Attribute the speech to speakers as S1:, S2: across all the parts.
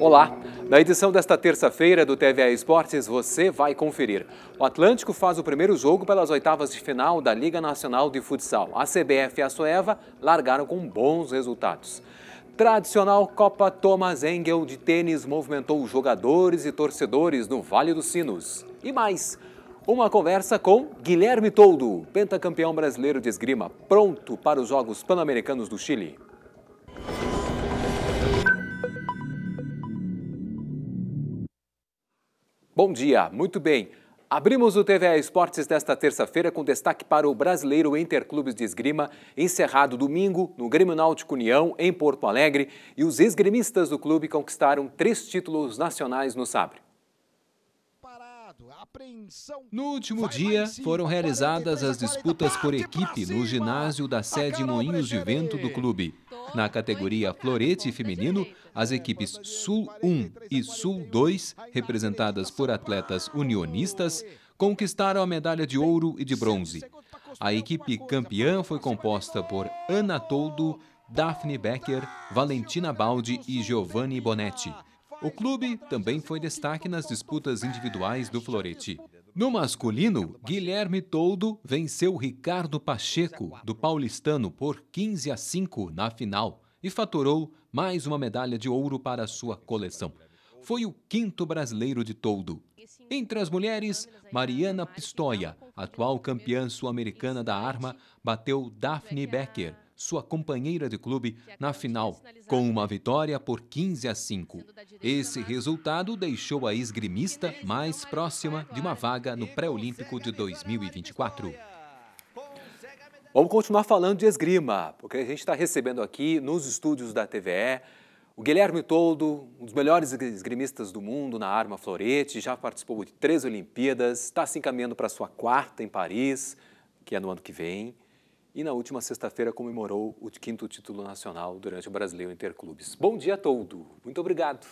S1: Olá! Na edição desta terça-feira do TVA Esportes, você vai conferir. O Atlântico faz o primeiro jogo pelas oitavas de final da Liga Nacional de Futsal. A CBF e a Soeva largaram com bons resultados. Tradicional Copa Thomas Engel de tênis movimentou jogadores e torcedores no Vale dos Sinos. E mais, uma conversa com Guilherme Toldo, pentacampeão brasileiro de esgrima, pronto para os Jogos Pan-Americanos do Chile. Bom dia, muito bem. Abrimos o TVA Esportes desta terça-feira com destaque para o Brasileiro Interclubes de Esgrima, encerrado domingo no Grêmio Náutico União, em Porto Alegre, e os esgrimistas do clube conquistaram três títulos nacionais no Sabre. No último dia, foram realizadas as disputas por é equipe no ginásio da sede Moinhos de Vento do clube. Na categoria florete feminino, as equipes Sul 1 e Sul 2, representadas por atletas unionistas, conquistaram a medalha de ouro e de bronze. A equipe campeã foi composta por Ana Toldo, Daphne Becker, Valentina Baldi e Giovanni Bonetti. O clube também foi destaque nas disputas individuais do florete. No masculino, Guilherme Toldo venceu Ricardo Pacheco, do paulistano, por 15 a 5 na final e faturou mais uma medalha de ouro para sua coleção. Foi o quinto brasileiro de Toldo. Entre as mulheres, Mariana Pistoia, atual campeã sul-americana da arma, bateu Daphne Becker, sua companheira de clube, na final, com uma vitória por 15 a 5. Esse resultado deixou a esgrimista mais próxima de uma vaga no Pré-Olímpico de 2024. Vamos continuar falando de esgrima, porque a gente está recebendo aqui nos estúdios da TVE o Guilherme Toldo, um dos melhores esgrimistas do mundo na arma florete, já participou de três Olimpíadas, está se encaminhando para sua quarta em Paris, que é no ano que vem e na última sexta-feira comemorou o quinto título nacional durante o Brasileiro Interclubes. Bom dia todo. Muito obrigado.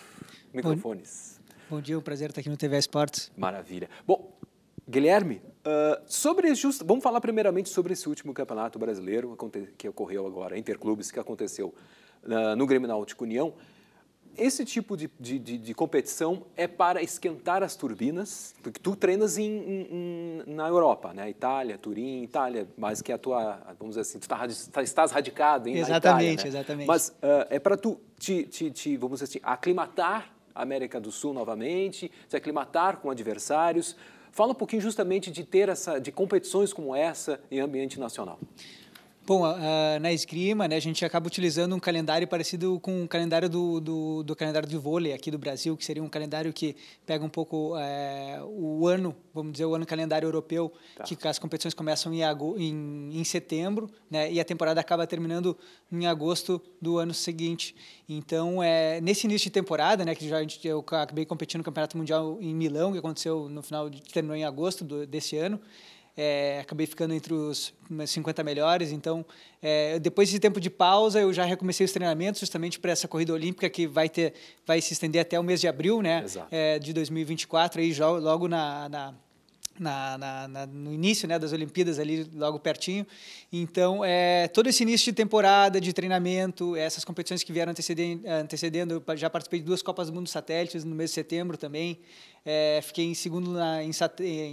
S1: Microfones. Bom, bom dia, um prazer estar aqui no TV Esportes. Maravilha. Bom, Guilherme, uh, sobre just, vamos falar primeiramente sobre esse último campeonato brasileiro que ocorreu agora, Interclubes, que aconteceu uh, no Grêmio Náutico União. Esse tipo de, de, de, de competição é para esquentar as turbinas, porque tu treinas em, em, na Europa, né? Itália, Turim, Itália, mas que é a tua, vamos dizer assim, tu tá, tá estás radicado em Exatamente, Itália, né? exatamente. Mas uh, é para tu te, te, te, vamos dizer assim, aclimatar a América do Sul novamente, se aclimatar com adversários. Fala um pouquinho justamente de ter essa, de competições como essa em ambiente nacional.
S2: Bom, uh, na esgrima, né, a gente acaba utilizando um calendário parecido com o calendário do, do, do, calendário de vôlei aqui do Brasil, que seria um calendário que pega um pouco uh, o ano, vamos dizer, o ano calendário europeu, tá. que as competições começam em, em, em setembro, né, e a temporada acaba terminando em agosto do ano seguinte. Então, é, nesse início de temporada, né, que já eu acabei competindo no Campeonato Mundial em Milão, que aconteceu no final, de, terminou em agosto do, desse ano, é, acabei ficando entre os 50 melhores. Então, é, depois desse tempo de pausa, eu já recomecei os treinamentos justamente para essa corrida olímpica que vai ter, vai se estender até o mês de abril, né? É, de 2024, aí logo na, na na, na, na, no início né, das Olimpíadas, ali logo pertinho. Então, é, todo esse início de temporada, de treinamento, essas competições que vieram antecedendo, antecedendo já participei de duas Copas do Mundo Satélites no mês de setembro também é, fiquei em segundo na, em,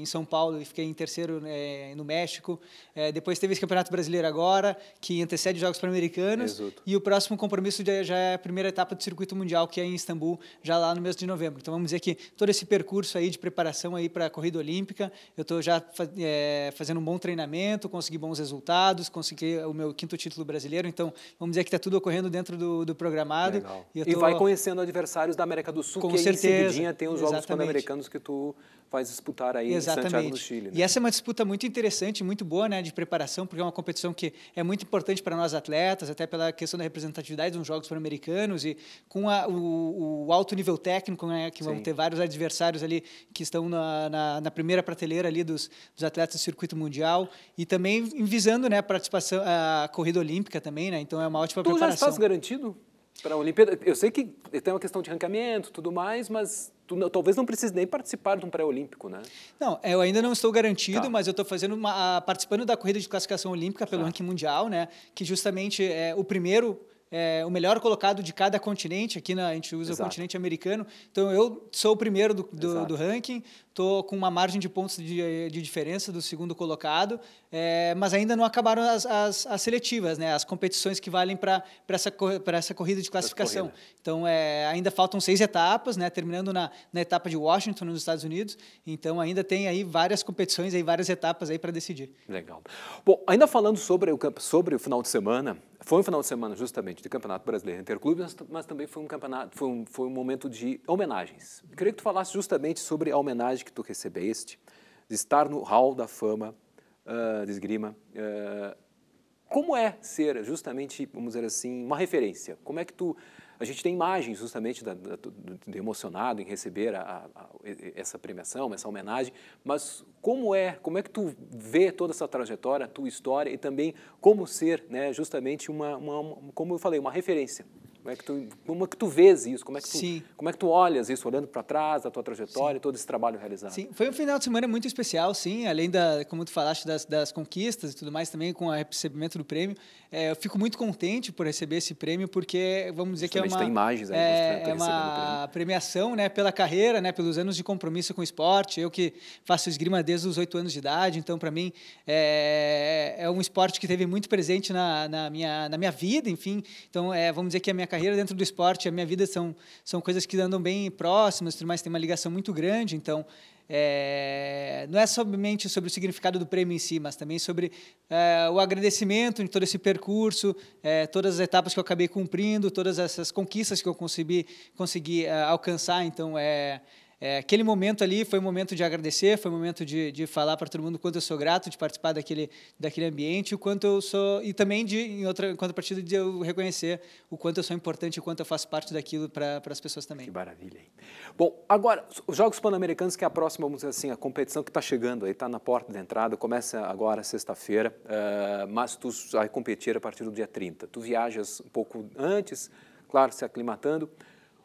S2: em, São Paulo e fiquei em terceiro é, no México. É, depois teve esse Campeonato Brasileiro agora, que antecede os Jogos Pan-Americanos. E o próximo compromisso já, já é a primeira etapa do Circuito Mundial, que é em Istambul, já lá no mês de novembro. Então vamos dizer que todo esse percurso aí de preparação aí para a corrida olímpica, eu estou já é, fazendo um bom treinamento, consegui bons resultados, consegui o meu quinto título brasileiro. Então vamos dizer que está tudo ocorrendo dentro do, do programado. Legal. E, tô... e vai
S1: conhecendo adversários da América do Sul, Com que certeza. em seguidinha tem os Jogos Pan-Americanos sul-americanos que tu faz disputar aí Exatamente. em Santiago do Chile. Né? E
S2: essa é uma disputa muito interessante, muito boa, né, de preparação, porque é uma competição que é muito importante para nós atletas, até pela questão da representatividade dos Jogos Pan-Americanos e com a, o, o, alto nível técnico, né, que Sim. vão ter vários adversários ali que estão na, na, na primeira prateleira ali dos, dos, atletas do circuito mundial e também visando, né, a participação a corrida olímpica também, né? Então é uma ótima tu preparação. Tu já estás
S1: garantido? Para a Olimpíada, eu sei que tem uma questão de ranqueamento tudo mais, mas tu não, talvez não precise nem participar de um pré-olímpico, né?
S2: Não, eu ainda não estou garantido, tá. mas eu estou fazendo uma, participando da corrida de classificação olímpica pelo tá. ranking mundial, né? Que justamente é o primeiro é, o melhor colocado de cada continente. Aqui na, a gente usa Exato. o continente americano. Então eu sou o primeiro do, do, do ranking, estou com uma margem de pontos de, de diferença do segundo colocado, é, mas ainda não acabaram as, as, as, seletivas, né? as competições que valem para essa, essa corrida de classificação. Então é, ainda faltam seis etapas, né? terminando na, na etapa de Washington, nos Estados Unidos. Então ainda tem aí várias competições, aí, várias etapas aí para decidir.
S1: Legal. Bom, ainda falando sobre o, sobre o final de semana, foi um final de semana justamente de Campeonato Brasileiro Interclubes, mas também foi um campeonato, foi um, foi um momento de homenagens. Eu queria que tu falasse justamente sobre a homenagem que tu recebeste, de estar no Hall da Fama uh, de Esgrima. Uh, como é ser justamente, vamos dizer assim, uma referência? Como é que tu a gente tem imagens justamente da, da, do, emocionado em receber a, a, a, essa premiação, essa homenagem, mas como é, como é que tu vê toda essa trajetória, tua história e também como ser né, justamente uma, uma, uma como eu falei, uma referência? Como é que tu, como é que tu vês isso? Como é que tu, Sim. Como é que tu olhas isso, olhando para trás, a tua trajetória, sim. todo esse trabalho realizado? Sim,
S2: foi um final de semana muito especial, sim. Além da, como tu falaste, das, das conquistas e tudo mais, também com o recebimento do prêmio. É, eu fico muito contente por receber esse prêmio, porque vamos dizer Justamente que é uma... tem imagens aí é, é uma premiação né, pela carreira, né, pelos anos de compromisso com o esporte. Eu que faço esgrima desde os oito anos de idade, então para mim é, é um esporte que teve muito presente na, na, minha, na minha vida, enfim. Então é, vamos dizer que a minha carreira dentro do esporte, a minha vida são, são coisas que andam bem próximas, mas tem uma ligação muito grande, então é, não é somente sobre o significado do prêmio em si, mas também sobre é, o agradecimento de todo esse percurso, é, todas as etapas que eu acabei cumprindo, todas essas conquistas que eu consegui, consegui é, alcançar. Então, é, é, aquele momento ali foi um momento de agradecer, foi um momento de, de falar para todo mundo quanto eu sou grato de participar daquele, daquele ambiente, o quanto eu sou. E também, de, em outra em contrapartida, de eu reconhecer o quanto eu sou importante e o quanto eu faço parte daquilo para as pessoas também. Que maravilha. Hein? Bom, agora, os Jogos
S1: Pan-Americanos, que é a próxima, vamos dizer assim, a competição que está chegando, aí está na porta da entrada, começa agora sexta-feira, uh, mas tu vai competir a partir do dia 30. Tu viajas um pouco antes, claro, se aclimatando.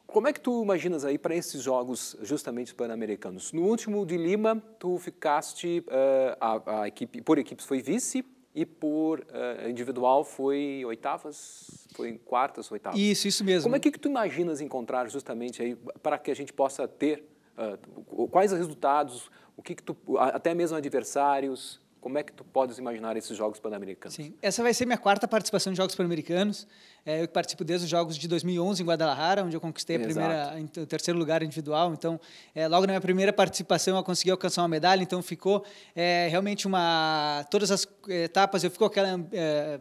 S1: Como é que tu imaginas aí para esses jogos justamente pan-americanos? No último de Lima, tu ficaste uh, a, a, equipe por equipes foi vice e por uh, individual foi oitavas, foi quartas, oitavas. Isso, isso mesmo. Como é que, que tu imaginas encontrar justamente aí para que a gente possa ter uh, quais os resultados, o que, que tu até mesmo adversários como é que tu podes imaginar esses Jogos Pan-Americanos? Sim,
S2: essa vai ser minha quarta participação em Jogos Pan-Americanos. É, eu participo desde os Jogos de 2011 em Guadalajara, onde eu conquistei a primeira, o terceiro lugar individual. Então, é, logo na minha primeira participação, eu consegui alcançar uma medalha. Então, ficou é, realmente uma. Todas as é, etapas, eu fico aquela, é,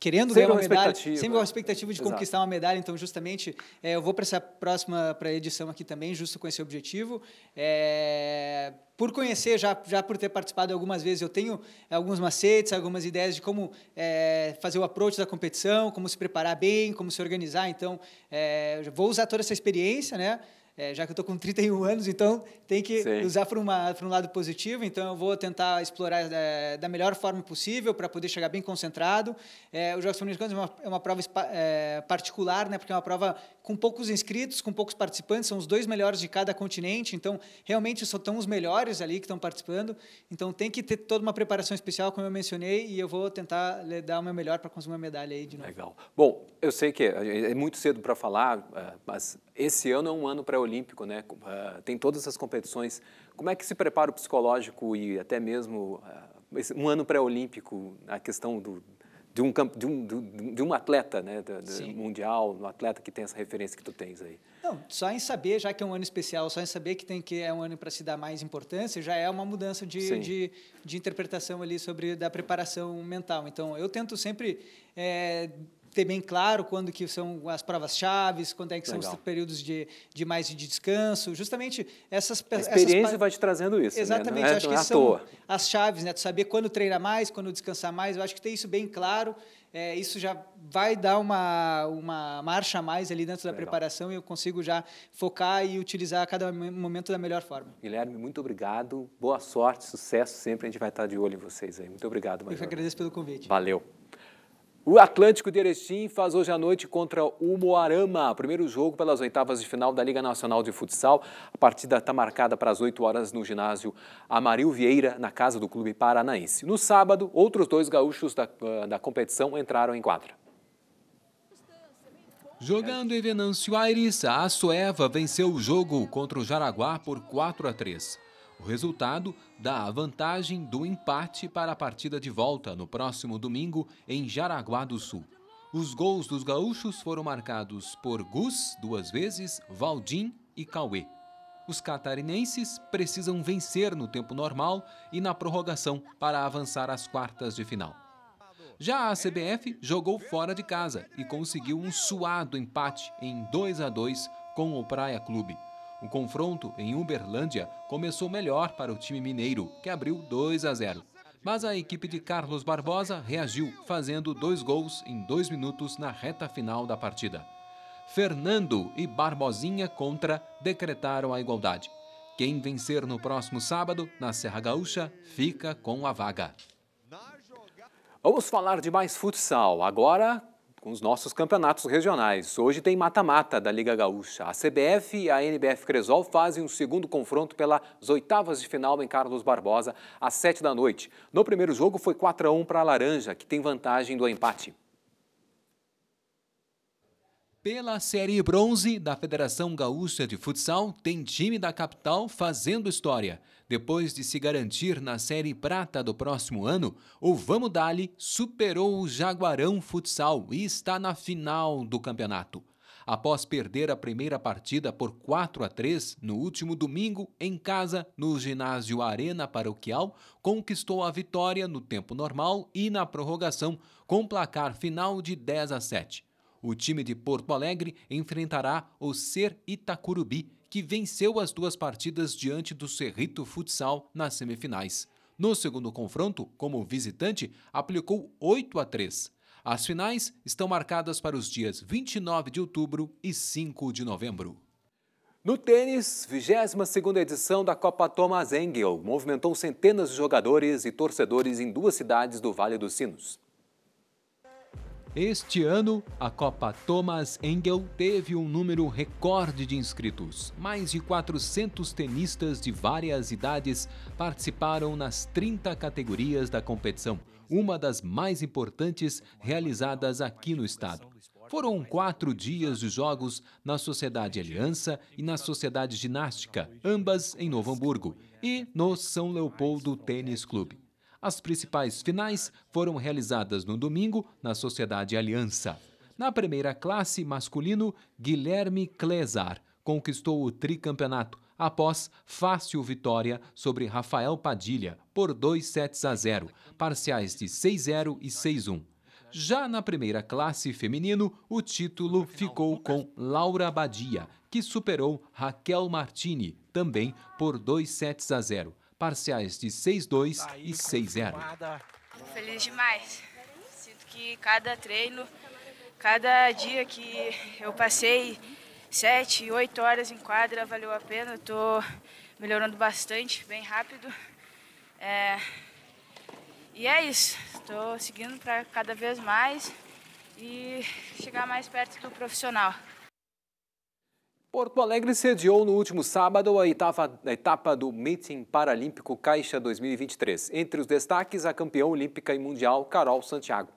S2: querendo sempre ganhar uma, uma medalha, sempre com a expectativa de Exato. conquistar uma medalha. Então, justamente, é, eu vou para essa próxima pra edição aqui também, justo com esse objetivo por conhecer, já, já por ter participado algumas vezes, eu tenho alguns macetes, algumas ideias de como é, fazer o approach da competição, como se preparar bem, como se organizar. Então, é, vou usar toda essa experiência, né? é, já que eu estou com 31 anos, então tem que Sim. usar para um lado positivo. Então eu vou tentar explorar da, é, da melhor forma possível para poder chegar bem concentrado. É, os Jogos Pan-Americanos é uma, é uma prova é, particular, né? Porque é uma prova com poucos inscritos, com poucos participantes. São os dois melhores de cada continente. Então realmente só estão os melhores ali que estão participando. Então tem que ter toda uma preparação especial, como eu mencionei, e eu vou tentar dar o meu melhor para conseguir uma medalha aí de novo. Legal.
S1: Bom, eu sei que é, é muito cedo para falar, é, mas esse ano é um ano pré-olímpico, né? Ah, tem todas essas competições. Como é que se prepara o psicológico e até mesmo ah, um ano pré-olímpico, a questão do, de, um, de, um, de um atleta né? De, mundial, um atleta que tem essa referência que tu tens aí?
S2: Não, só em saber, já que é um ano especial, só em saber que tem que é um ano para se dar mais importância, já é uma mudança de, de, de, interpretação ali sobre da preparação mental. Então, eu tento sempre é, ter bem claro quando que são as provas-chave, quando é que Legal. são os períodos de, de mais de descanso. Justamente essas... A experiência essas... vai te
S1: trazendo isso, né? Exatamente. Né? É, acho que são toa.
S2: as chaves, né? Tu saber quando treinar mais, quando descansar mais. Eu acho que ter isso bem claro, é, isso já vai dar uma, uma marcha a mais ali dentro da Legal. preparação e eu consigo já focar e utilizar cada momento da melhor forma.
S1: Guilherme, muito obrigado. Boa sorte, sucesso sempre. A gente vai estar de olho em vocês aí. Muito obrigado, Major. Eu que
S2: agradeço pelo convite.
S1: Valeu. O Atlântico de Erechim faz hoje à noite contra o Moarama, primeiro jogo pelas oitavas de final da Liga Nacional de Futsal. A partida está marcada para as 8 horas no ginásio Amaril Vieira, na casa do clube paranaense. No sábado, outros dois gaúchos da, ah, da competição entraram em quadra. Jogando em Venâncio Aires, a Soeva venceu o jogo contra o Jaraguá por 4 a 3. O resultado dá a vantagem do empate para a partida de volta no próximo domingo em Jaraguá do Sul. Os gols dos gaúchos foram marcados por Gus duas vezes, Valdim e Cauê. Os catarinenses precisam vencer no tempo normal e na prorrogação para avançar às quartas de final. Já a CBF jogou fora de casa e conseguiu um suado empate em 2 a 2 com o Praia Clube. O confronto em Uberlândia começou melhor para o time mineiro, que abriu 2 a 0. Mas a equipe de Carlos Barbosa reagiu, fazendo dois gols em dois minutos na reta final da partida. Fernando e Barbosinha contra decretaram a igualdade. Quem vencer no próximo sábado, na Serra Gaúcha, fica com a vaga. Vamos falar de mais futsal agora com os nossos campeonatos regionais. Hoje tem mata-mata da Liga Gaúcha. A CBF e a NBF Cresol fazem um segundo confronto pelas oitavas de final em Carlos Barbosa, às sete da noite. No primeiro jogo foi 4 a 1 para a Laranja, que tem vantagem do empate. Pela Série Bronze da Federação Gaúcha de Futsal, tem time da capital fazendo história. Depois de se garantir na Série Prata do próximo ano, o Vamos Dali superou o Jaguarão Futsal e está na final do campeonato. Após perder a primeira partida por 4 a 3 no último domingo em casa, no ginásio Arena Paroquial, conquistou a vitória no tempo normal e na prorrogação, com placar final de 10 a 7. O time de Porto Alegre enfrentará o Ser Itacurubi, que venceu as duas partidas diante do Cerrito Futsal nas semifinais. No segundo confronto, como visitante, aplicou 8 a 3. As finais estão marcadas para os dias 29 de outubro e 5 de novembro. No tênis, 22ª edição da Copa Thomas Engel movimentou centenas de jogadores e torcedores em duas cidades do Vale dos Sinos. Este ano, a Copa Thomas Engel teve um número recorde de inscritos. Mais de 400 tenistas de várias idades participaram nas 30 categorias da competição, uma das mais importantes realizadas aqui no estado. Foram quatro dias de jogos na Sociedade Aliança e na Sociedade Ginástica, ambas em Novo Hamburgo, e no São Leopoldo Tênis Clube. As principais finais foram realizadas no domingo na Sociedade Aliança. Na primeira classe masculino, Guilherme Clesar conquistou o tricampeonato após fácil vitória sobre Rafael Padilha por 2 sets a 0, parciais de 6-0 e 6-1. Já na primeira classe feminino, o título ficou com Laura Badia, que superou Raquel Martini, também por 2 sets a 0 parciais de 6-2 e 6-0.
S2: Feliz demais. Sinto que cada treino, cada dia que eu passei 7, 8 horas em quadra valeu a pena. Estou melhorando bastante, bem rápido. É... E é isso. Estou seguindo para cada vez mais e chegar mais perto do profissional.
S1: Porto Alegre sediou no último sábado a etapa, a etapa do Meeting Paralímpico Caixa 2023. Entre os destaques, a campeã olímpica e mundial Carol Santiago.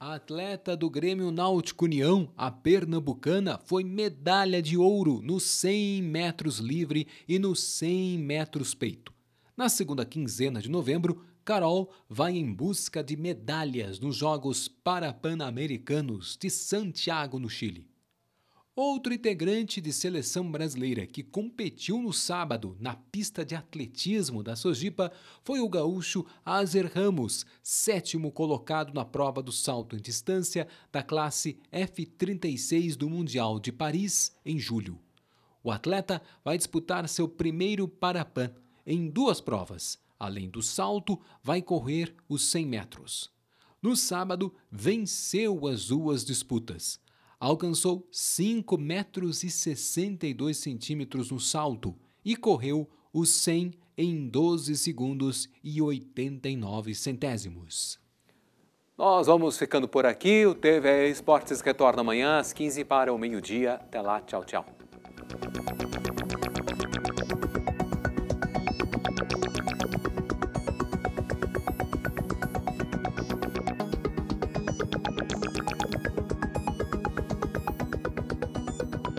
S1: A atleta do Grêmio Náutico União, a pernambucana, foi medalha de ouro nos 100 metros livre e nos 100 metros peito. Na segunda quinzena de novembro, Carol vai em busca de medalhas nos Jogos Parapanamericanos de Santiago, no Chile. Outro integrante de seleção brasileira que competiu no sábado na pista de atletismo da Sojipa foi o gaúcho Azer Ramos, sétimo colocado na prova do salto em distância da classe F36 do Mundial de Paris em julho. O atleta vai disputar seu primeiro Parapan em duas provas. Além do salto, vai correr os 100 metros. No sábado, venceu as duas disputas alcançou 5 metros e 62 centímetros no salto e correu os 100 em 12 segundos e 89 centésimos. Nós vamos ficando por aqui. O TV Esportes retorna amanhã às 15 para o meio-dia. Até lá, tchau, tchau.